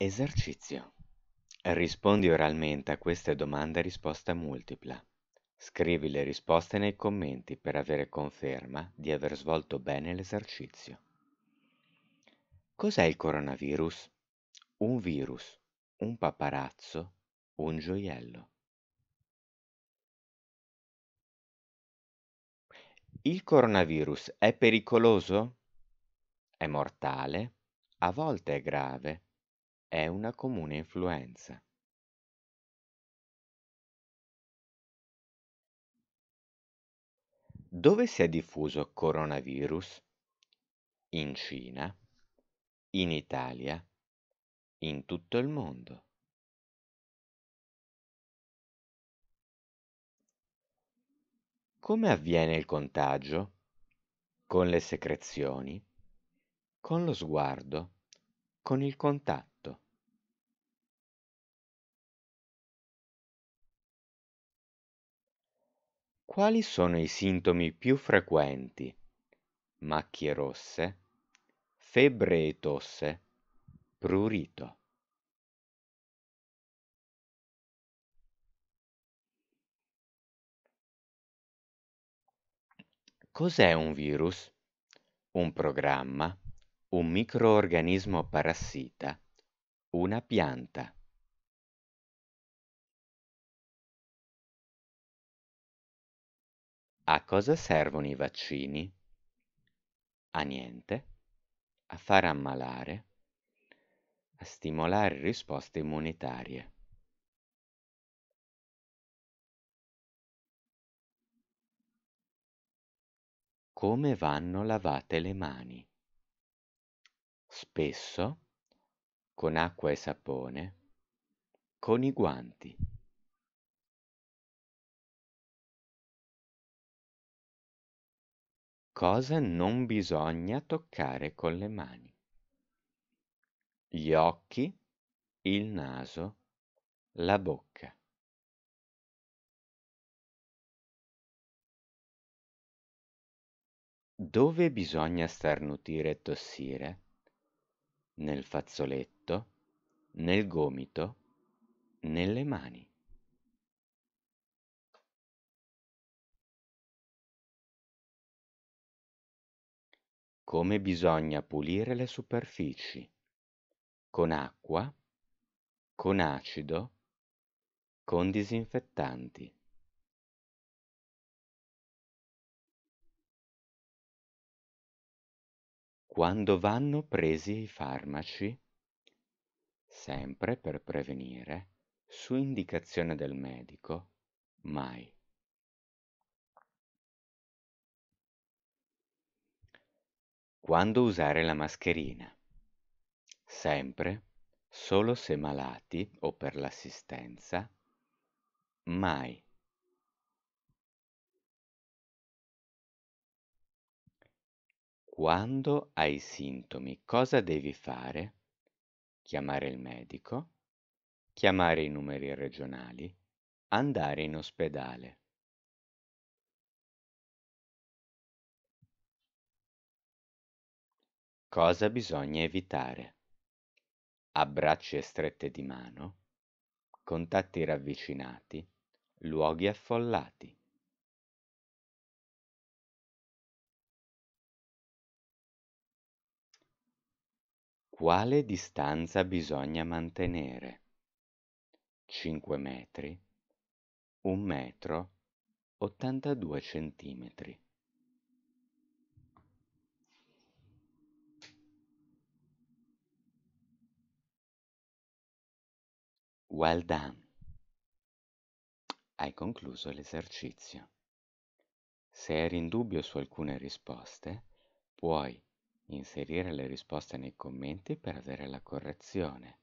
Esercizio. Rispondi oralmente a queste domande a risposta multipla. Scrivi le risposte nei commenti per avere conferma di aver svolto bene l'esercizio. Cos'è il coronavirus? Un virus, un paparazzo, un gioiello. Il coronavirus è pericoloso? È mortale? A volte è grave, è una comune influenza. Dove si è diffuso coronavirus? In Cina, in Italia, in tutto il mondo. Come avviene il contagio? Con le secrezioni, con lo sguardo, con il contatto. Quali sono i sintomi più frequenti? Macchie rosse, febbre e tosse, prurito. Cos'è un virus? Un programma, un microorganismo parassita, una pianta. A cosa servono i vaccini? A niente, a far ammalare, a stimolare risposte immunitarie. Come vanno lavate le mani? Spesso con acqua e sapone, con i guanti. cosa non bisogna toccare con le mani. Gli occhi, il naso, la bocca. Dove bisogna starnutire e tossire? Nel fazzoletto, nel gomito, nelle mani. come bisogna pulire le superfici con acqua, con acido, con disinfettanti. Quando vanno presi i farmaci, sempre per prevenire, su indicazione del medico, mai. Quando usare la mascherina? Sempre, solo se malati o per l'assistenza, mai. Quando hai sintomi, cosa devi fare? Chiamare il medico, chiamare i numeri regionali, andare in ospedale. Cosa bisogna evitare? Abbracci e strette di mano, contatti ravvicinati, luoghi affollati. Quale distanza bisogna mantenere? 5 metri, 1 metro, 82 centimetri. Well done. Hai concluso l'esercizio. Se eri in dubbio su alcune risposte, puoi inserire le risposte nei commenti per avere la correzione,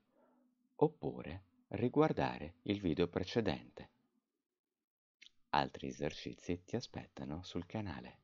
oppure riguardare il video precedente. Altri esercizi ti aspettano sul canale.